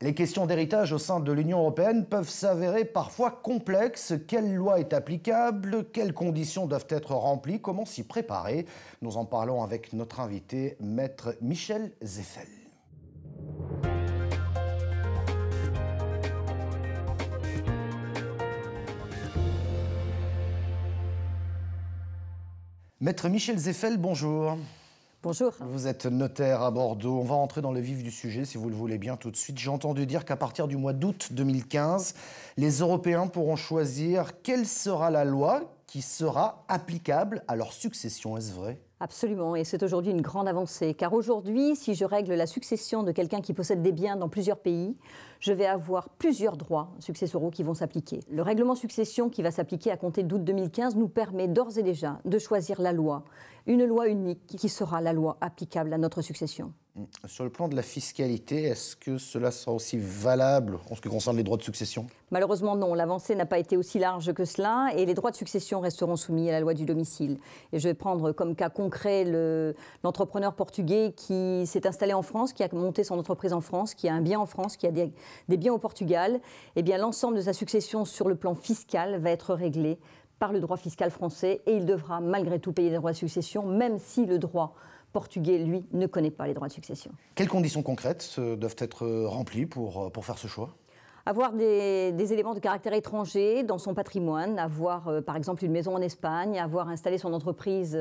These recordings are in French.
Les questions d'héritage au sein de l'Union européenne peuvent s'avérer parfois complexes. Quelle loi est applicable Quelles conditions doivent être remplies Comment s'y préparer Nous en parlons avec notre invité, maître Michel Zeffel. Maître Michel Zeffel, bonjour. Bonjour. Vous êtes notaire à Bordeaux. On va entrer dans le vif du sujet, si vous le voulez bien, tout de suite. J'ai entendu dire qu'à partir du mois d'août 2015, les Européens pourront choisir quelle sera la loi qui sera applicable à leur succession, est-ce vrai Absolument, et c'est aujourd'hui une grande avancée, car aujourd'hui, si je règle la succession de quelqu'un qui possède des biens dans plusieurs pays, je vais avoir plusieurs droits successoraux qui vont s'appliquer. Le règlement succession qui va s'appliquer à compter d'août 2015 nous permet d'ores et déjà de choisir la loi, une loi unique qui sera la loi applicable à notre succession. Sur le plan de la fiscalité, est-ce que cela sera aussi valable en ce qui concerne les droits de succession Malheureusement, non. L'avancée n'a pas été aussi large que cela et les droits de succession resteront soumis à la loi du domicile. Et je vais prendre comme cas concret l'entrepreneur portugais qui s'est installé en France, qui a monté son entreprise en France, qui a un bien en France, qui a des, biens au Portugal. Eh bien, l'ensemble de sa succession sur le plan fiscal va être réglé par le droit fiscal français et il devra malgré tout payer des droits de succession, même si le droit portugais, lui, ne connaît pas les droits de succession. Quelles conditions concrètes euh, doivent être euh, remplies euh, pour, faire ce choix avoir des, éléments de caractère étranger dans son patrimoine, avoir par exemple une maison en Espagne, avoir installé son entreprise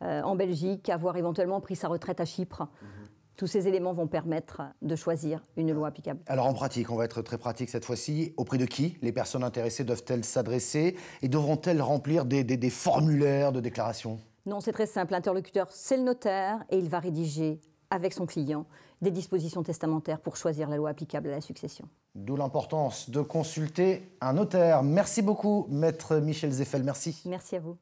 en Belgique, avoir éventuellement pris sa retraite à Chypre. Mhm. Tous ces éléments vont permettre de choisir une loi applicable. Alors en pratique, on va être très pratique cette fois-ci. Auprès de qui les personnes intéressées doivent-elles s'adresser et devront-elles remplir des formulaires de déclaration non, c'est très simple. L'interlocuteur, c'est le notaire et il va rédiger avec son client des dispositions testamentaires pour choisir la loi applicable à la succession. D'où l'importance de consulter un notaire. Merci beaucoup, maître Michel Zeffel. Merci. Merci à vous.